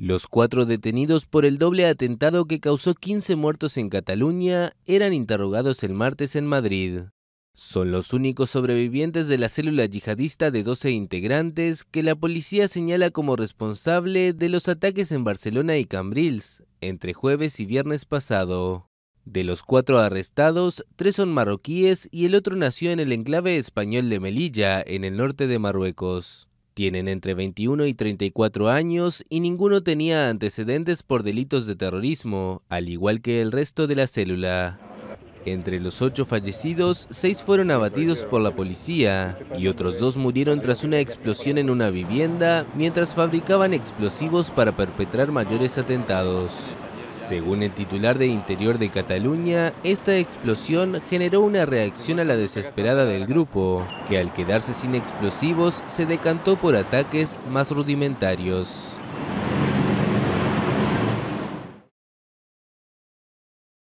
Los cuatro detenidos por el doble atentado que causó 15 muertos en Cataluña eran interrogados el martes en Madrid. Son los únicos sobrevivientes de la célula yihadista de 12 integrantes que la policía señala como responsable de los ataques en Barcelona y Cambrils entre jueves y viernes pasado. De los cuatro arrestados, tres son marroquíes y el otro nació en el enclave español de Melilla, en el norte de Marruecos. Tienen entre 21 y 34 años y ninguno tenía antecedentes por delitos de terrorismo, al igual que el resto de la célula. Entre los ocho fallecidos, seis fueron abatidos por la policía y otros dos murieron tras una explosión en una vivienda mientras fabricaban explosivos para perpetrar mayores atentados. Según el titular de Interior de Cataluña, esta explosión generó una reacción a la desesperada del grupo, que al quedarse sin explosivos se decantó por ataques más rudimentarios.